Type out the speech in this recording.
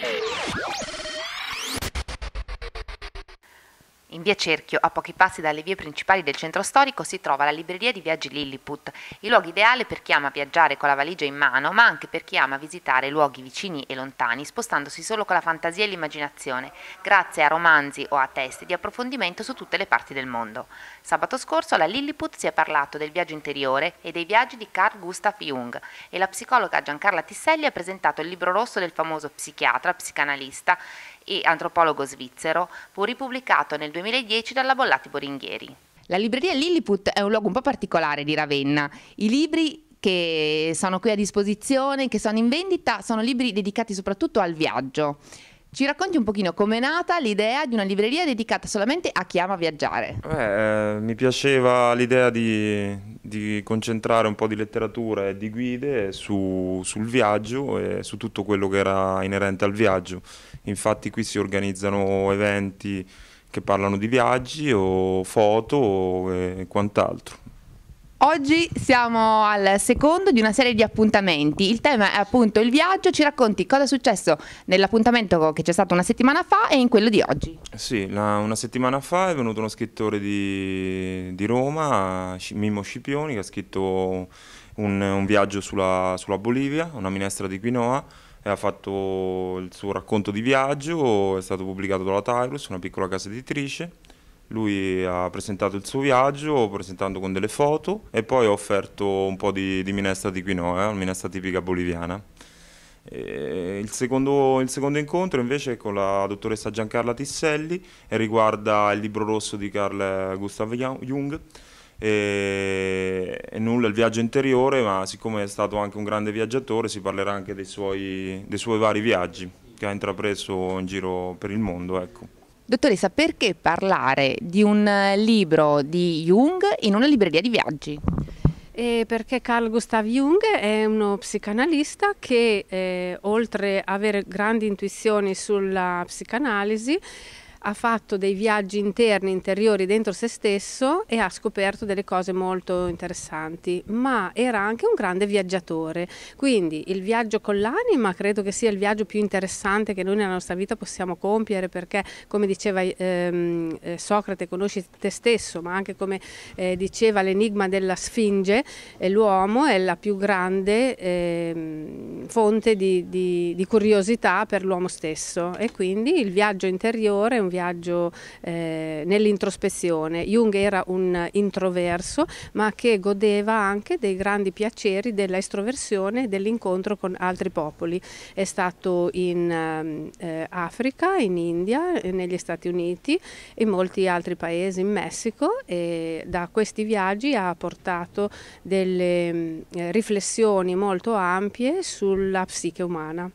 Música In via Cerchio, a pochi passi dalle vie principali del centro storico, si trova la libreria di Viaggi Lilliput, il luogo ideale per chi ama viaggiare con la valigia in mano, ma anche per chi ama visitare luoghi vicini e lontani, spostandosi solo con la fantasia e l'immaginazione, grazie a romanzi o a testi di approfondimento su tutte le parti del mondo. Sabato scorso alla Lilliput si è parlato del viaggio interiore e dei viaggi di Carl Gustav Jung e la psicologa Giancarla Tisselli ha presentato il libro rosso del famoso psichiatra, psicanalista e antropologo svizzero, fu ripubblicato nel 2010 dalla Bollati Boringhieri. La libreria Lilliput è un luogo un po' particolare di Ravenna. I libri che sono qui a disposizione, che sono in vendita, sono libri dedicati soprattutto al viaggio. Ci racconti un pochino è nata l'idea di una libreria dedicata solamente a chi ama viaggiare? Beh, eh, mi piaceva l'idea di, di concentrare un po' di letteratura e di guide su, sul viaggio e su tutto quello che era inerente al viaggio. Infatti qui si organizzano eventi che parlano di viaggi o foto e quant'altro. Oggi siamo al secondo di una serie di appuntamenti. Il tema è appunto il viaggio. Ci racconti cosa è successo nell'appuntamento che c'è stato una settimana fa e in quello di oggi. Sì, la, una settimana fa è venuto uno scrittore di, di Roma, Mimmo Scipioni, che ha scritto un, un viaggio sulla, sulla Bolivia, una minestra di quinoa ha fatto il suo racconto di viaggio, è stato pubblicato dalla Tyrus, una piccola casa editrice lui ha presentato il suo viaggio presentando con delle foto e poi ha offerto un po' di, di minestra di quinoa, eh, minestra tipica boliviana. Il secondo, il, secondo, incontro invece è con la dottoressa Giancarla Tisselli e riguarda il libro rosso di Carl Gustav Jung. E, e, nulla il viaggio interiore, ma siccome è stato anche un grande viaggiatore si parlerà anche dei suoi, dei suoi vari viaggi che ha intrapreso in giro per il mondo. Ecco. Dottoressa, perché parlare di un eh, libro di Jung in una libreria di viaggi? Eh, perché Carl Gustav Jung è uno psicanalista che eh, oltre ad avere grandi intuizioni sulla psicanalisi ha fatto dei viaggi interni, interiori dentro se stesso e ha scoperto delle cose molto interessanti, ma era anche un grande viaggiatore, quindi il viaggio con l'anima credo che sia il viaggio più interessante che noi nella nostra vita possiamo compiere perché come diceva ehm, eh, Socrate conosci te stesso, ma anche come eh, diceva l'enigma della Sfinge, eh, l'uomo è la più grande eh, fonte di, di, di curiosità per l'uomo stesso e quindi il viaggio interiore è un un viaggio eh, nell'introspezione. Jung era un introverso ma che godeva anche dei grandi piaceri della estroversione e dell'incontro con altri popoli. È stato in ehm, eh, Africa, in India, eh, negli Stati Uniti, in molti altri paesi, in Messico e da questi viaggi ha portato delle eh, riflessioni molto ampie sulla psiche umana.